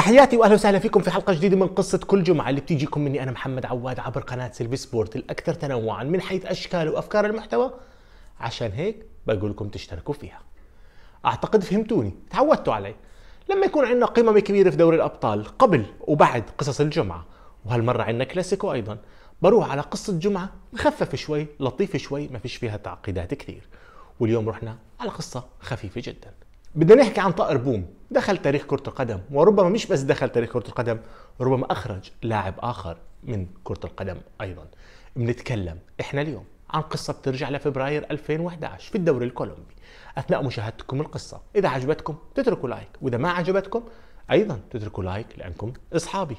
تحياتي واهلا وسهلا فيكم في حلقه جديده من قصه كل جمعه اللي بتيجيكم مني انا محمد عواد عبر قناه سيلفي سبورت الاكثر تنوعا من حيث اشكال وافكار المحتوى عشان هيك بقول لكم تشتركوا فيها اعتقد فهمتوني تعودتوا علي لما يكون عندنا قمم كبيره في دوري الابطال قبل وبعد قصص الجمعه وهالمره عندنا كلاسيكو ايضا بروح على قصه جمعه مخففه شوي لطيفه شوي ما فيش فيها تعقيدات كثير واليوم رحنا على قصه خفيفه جدا بدنا نحكي عن طائر بوم دخل تاريخ كرة القدم وربما مش بس دخل تاريخ كرة القدم ربما أخرج لاعب آخر من كرة القدم أيضا بنتكلم إحنا اليوم عن قصة بترجع لفبراير 2011 في الدوري الكولومبي أثناء مشاهدتكم القصة إذا عجبتكم تتركوا لايك وإذا ما عجبتكم أيضا تتركوا لايك لأنكم أصحابي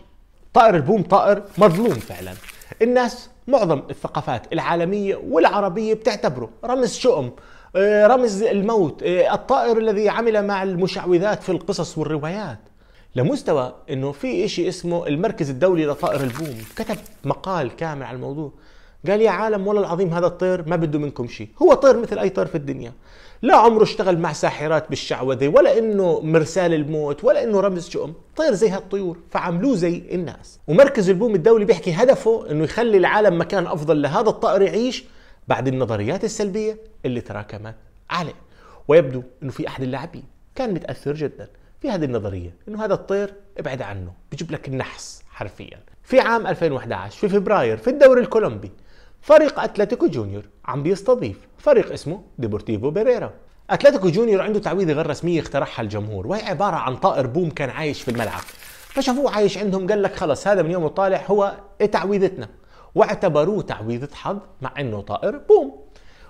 طائر البوم طائر مظلوم فعلا الناس معظم الثقافات العالمية والعربية بتعتبره رمز شؤم آه، رمز الموت آه، الطائر الذي عمل مع المشعوذات في القصص والروايات لمستوى انه في شيء اسمه المركز الدولي لطائر البوم كتب مقال كامل على الموضوع قال يا عالم والله العظيم هذا الطير ما بده منكم شيء هو طير مثل اي طير في الدنيا لا عمره اشتغل مع ساحرات بالشعوذه ولا انه مرسال الموت ولا انه رمز شؤم طير زي هالطيور فعملوه زي الناس ومركز البوم الدولي بيحكي هدفه انه يخلي العالم مكان افضل لهذا الطائر يعيش بعد النظريات السلبية اللي تراكمت عليه ويبدو أنه في أحد اللاعبين كان متأثر جدا في هذه النظرية أنه هذا الطير ابعد عنه بجيب لك النحس حرفيا في عام 2011 في فبراير في الدوري الكولومبي فريق أتلتيكو جونيور عم بيستضيف فريق اسمه ديبورتيفو بيريرا أتلتيكو جونيور عنده تعويذة غير رسمية اخترعها الجمهور وهي عبارة عن طائر بوم كان عايش في الملعب فشافوه عايش عندهم قال لك خلص هذا من يوم طالع هو تعويذتنا واعتبروه تعويضة حظ مع أنه طائر بوم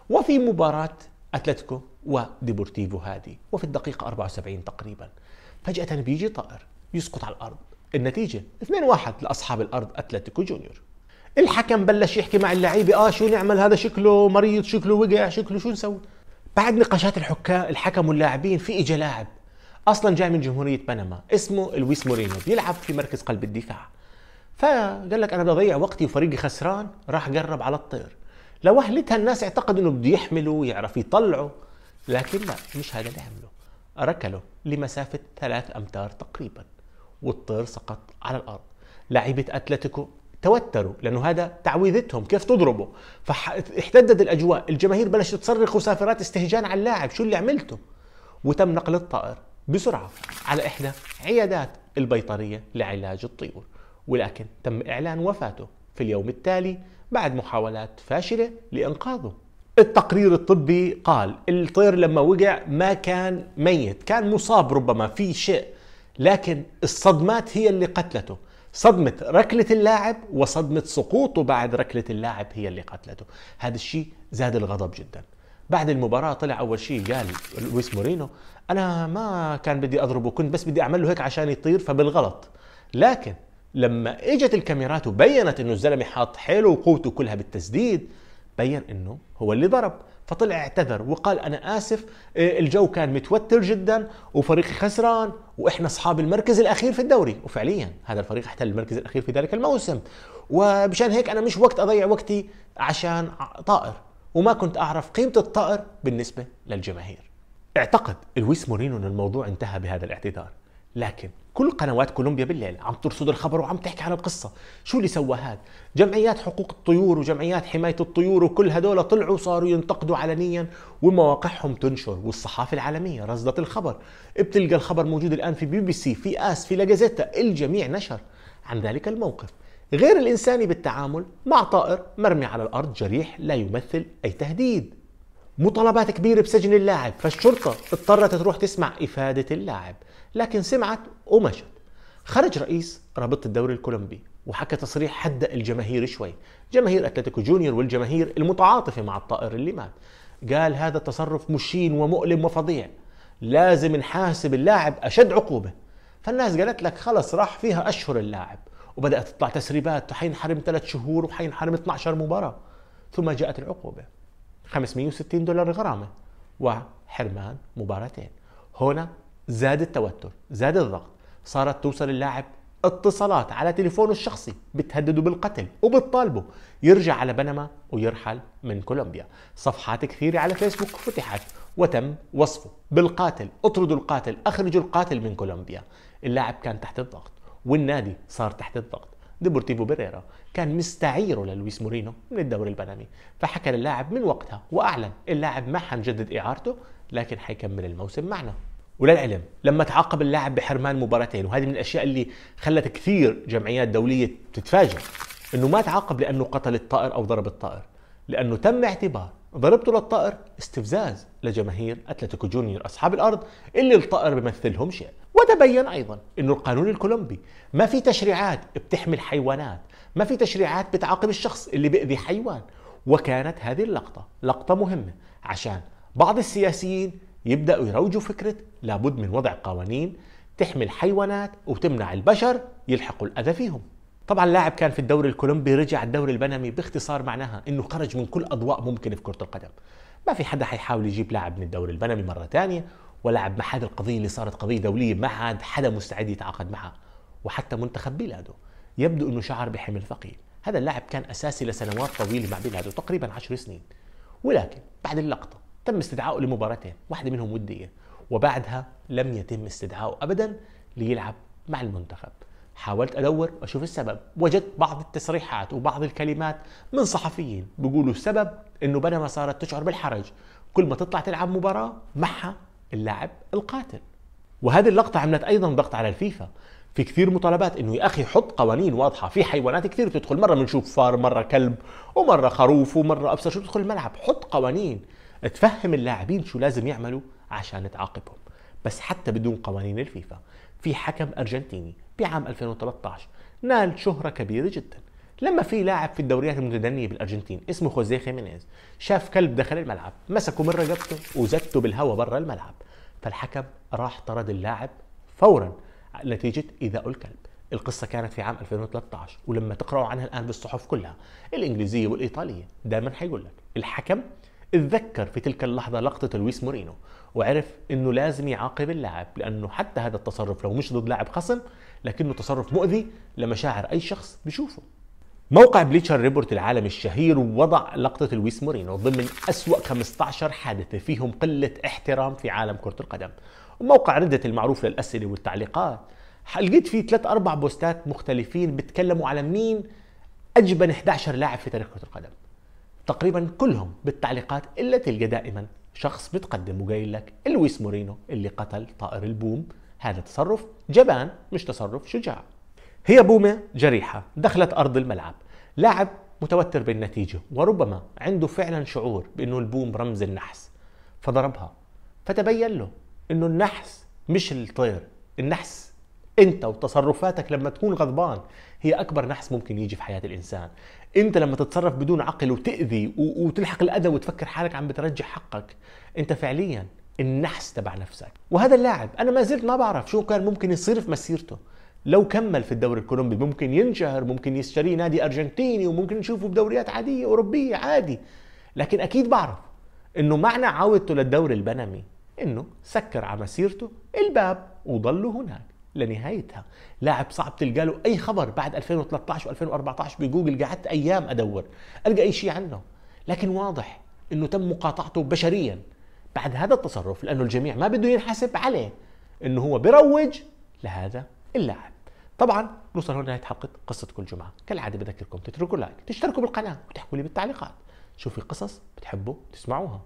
وفي مباراة أتلتيكو وديبورتيفو هذه وفي الدقيقة 74 تقريبا فجأة بيجي طائر يسقط على الأرض النتيجة 2-1 لأصحاب الأرض أتلتيكو جونيور الحكم بلش يحكي مع اللعيبة آه شو نعمل هذا شكله مريض شكله وقع شكله شو نسوي بعد نقاشات الحكام الحكم واللاعبين في إجا لاعب أصلا جاي من جمهورية بنما اسمه لويس مورينو بيلعب في مركز قلب الدفاع فقال لك انا بضيع وقتي وفريقي خسران راح قرب على الطير لو اهلتها الناس اعتقدوا انه بده يحمله ويعرف يطلعه لكن لا مش هذا اللي عمله ركله لمسافة ثلاث أمتار تقريبا والطير سقط على الأرض لعيبة أتلتيكو توتروا لأنه هذا تعويذتهم كيف تضربه فاحتدت الأجواء الجماهير بلشت تصرخ وسافرات استهجان على اللاعب شو اللي عملته وتم نقل الطائر بسرعة على إحدى عيادات البيطرية لعلاج الطيور ولكن تم إعلان وفاته في اليوم التالي بعد محاولات فاشلة لإنقاذه التقرير الطبي قال الطير لما وقع ما كان ميت كان مصاب ربما في شيء لكن الصدمات هي اللي قتلته صدمة ركلة اللاعب وصدمة سقوطه بعد ركلة اللاعب هي اللي قتلته هذا الشيء زاد الغضب جدا بعد المباراة طلع أول شيء قال لويس مورينو أنا ما كان بدي أضربه كنت بس بدي أعمل له هيك عشان يطير فبالغلط لكن لما اجت الكاميرات وبينت انه الزلمه حاط حيله وقوته كلها بالتسديد بين انه هو اللي ضرب فطلع اعتذر وقال انا اسف آه، الجو كان متوتر جدا وفريقي خسران واحنا اصحاب المركز الاخير في الدوري وفعليا هذا الفريق احتل المركز الاخير في ذلك الموسم ومشان هيك انا مش وقت اضيع وقتي عشان طائر وما كنت اعرف قيمه الطائر بالنسبه للجماهير اعتقد لويس مورينو ان الموضوع انتهى بهذا الاعتذار لكن كل قنوات كولومبيا بالليل عم ترصد الخبر وعم تحكي عن القصة شو اللي سوى هاد جمعيات حقوق الطيور وجمعيات حماية الطيور وكل هدول طلعوا وصاروا ينتقدوا علنيا ومواقعهم تنشر والصحافة العالمية رصدت الخبر بتلقى الخبر موجود الآن في بي بي سي في آس في لاجازيتا الجميع نشر عن ذلك الموقف غير الإنساني بالتعامل مع طائر مرمي على الأرض جريح لا يمثل أي تهديد مطالبات كبيرة بسجن اللاعب فالشرطة اضطرت تروح تسمع إفادة اللاعب لكن سمعت ومشت خرج رئيس رابطه الدوري الكولومبي وحكى تصريح هدأ الجماهير شوي جماهير أتلتيكو جونيور والجماهير المتعاطفة مع الطائر اللي مات قال هذا التصرف مشين ومؤلم وفظيع لازم نحاسب اللاعب أشد عقوبة فالناس قالت لك خلص راح فيها أشهر اللاعب وبدأت تطلع تسريبات حينحرم ثلاث شهور وحينحرم 12 مباراة ثم جاءت العقوبة 560 دولار غرامة وحرمان مباراتين هنا زاد التوتر زاد الضغط صارت توصل اللاعب اتصالات على تليفونه الشخصي بتهدده بالقتل وبتطالبه يرجع على بنما ويرحل من كولومبيا صفحات كثيرة على فيسبوك فتحت وتم وصفه بالقاتل اطردوا القاتل اخرجوا القاتل من كولومبيا اللاعب كان تحت الضغط والنادي صار تحت الضغط ديبورتيفو بيريرا كان مستعيره للويس مورينو من الدوري البنمي فحكى للاعب من وقتها واعلن اللاعب ما حنجدد اعارته لكن حيكمل الموسم معنا وللعلم لما تعاقب اللاعب بحرمان مباراتين وهذه من الاشياء اللي خلت كثير جمعيات دوليه تتفاجئ انه ما تعاقب لانه قتل الطائر او ضرب الطائر لانه تم اعتبار ضربته للطائر استفزاز لجماهير اتلتيكو جونيور اصحاب الارض اللي الطائر بيمثلهم شيء وتبين ايضا انه القانون الكولومبي ما في تشريعات بتحمي الحيوانات ما في تشريعات بتعاقب الشخص اللي بيأذي حيوان وكانت هذه اللقطة لقطة مهمة عشان بعض السياسيين يبداوا يروجوا فكره لابد من وضع قوانين تحمي الحيوانات وتمنع البشر يلحقوا الاذى فيهم طبعا لاعب كان في الدوري الكولومبي رجع الدوري البنمي باختصار معناها انه خرج من كل اضواء ممكنه في كره القدم ما في حدا حيحاول يجيب لاعب من الدوري البنمي مره ثانيه ولاعب مع هذه القضيه اللي صارت قضيه دوليه ما عاد حدا مستعد يتعاقد معها وحتى منتخب بلاده يبدو انه شعر بحمل ثقيل هذا اللاعب كان اساسي لسنوات طويله مع بلاده تقريبا 10 سنين ولكن بعد اللقطه تم استدعائه لمباراتين واحدة منهم ودية وبعدها لم يتم استدعائه أبدا ليلعب مع المنتخب حاولت أدور وأشوف السبب وجدت بعض التصريحات وبعض الكلمات من صحفيين بيقولوا السبب أنه بنما صارت تشعر بالحرج كل ما تطلع تلعب مباراة معها اللاعب القاتل وهذه اللقطة عملت أيضا ضغط على الفيفا في كثير مطالبات انه يا اخي حط قوانين واضحه في حيوانات كثير بتدخل مره بنشوف فار مره كلب ومره خروف ومره ابصر شو بتدخل الملعب حط قوانين تفهم اللاعبين شو لازم يعملوا عشان تعاقبهم بس حتى بدون قوانين الفيفا في حكم أرجنتيني بعام 2013 نال شهرة كبيرة جدا لما في لاعب في الدوريات المتدنيه بالارجنتين اسمه خوزيه خيمينيز شاف كلب دخل الملعب مسكه من رقبته وزته بالهواء برا الملعب فالحكم راح طرد اللاعب فورا نتيجه ايذاء الكلب القصة كانت في عام 2013 ولما تقرأوا عنها الآن بالصحف كلها الإنجليزية والإيطالية دائما حيقول لك الحكم اتذكر في تلك اللحظة لقطة لويس مورينو وعرف انه لازم يعاقب اللاعب لانه حتى هذا التصرف لو مش ضد لاعب خصم لكنه تصرف مؤذي لمشاعر اي شخص بيشوفه موقع بليتشر ريبورت العالمي الشهير وضع لقطة لويس مورينو ضمن أسوأ 15 حادثة فيهم قلة احترام في عالم كرة القدم وموقع ردة المعروف للأسئلة والتعليقات لقيت فيه ثلاث أربع بوستات مختلفين بتكلموا على مين أجبن 11 لاعب في تاريخ كرة القدم تقريبا كلهم بالتعليقات الا تلقى دائما شخص بتقدم وقايل لك لويس مورينو اللي قتل طائر البوم هذا تصرف جبان مش تصرف شجاع هي بومة جريحة دخلت أرض الملعب لاعب متوتر بالنتيجة وربما عنده فعلا شعور بأنه البوم رمز النحس فضربها فتبين له أنه النحس مش الطير النحس انت وتصرفاتك لما تكون غضبان هي اكبر نحس ممكن يجي في حياه الانسان انت لما تتصرف بدون عقل وتاذي وتلحق الاذى وتفكر حالك عم بترجع حقك انت فعليا النحس تبع نفسك وهذا اللاعب انا ما زلت ما بعرف شو كان ممكن يصير في مسيرته لو كمل في الدوري الكولومبي ممكن ينشهر ممكن يشتريه نادي ارجنتيني وممكن نشوفه بدوريات عاديه اوروبيه عادي لكن اكيد بعرف انه معنى عودته للدوري البنمي انه سكر على مسيرته الباب وضلوا هناك لنهايتها لاعب صعب تلقى له اي خبر بعد 2013 و2014 بجوجل قعدت ايام ادور القى اي شيء عنه لكن واضح انه تم مقاطعته بشريا بعد هذا التصرف لانه الجميع ما بده ينحسب عليه انه هو بروج لهذا اللاعب طبعا نوصل هون نهايه حلقه قصه كل جمعه كالعاده بذكركم تتركوا لايك تشتركوا بالقناه وتحكوا لي بالتعليقات شو في قصص بتحبوا تسمعوها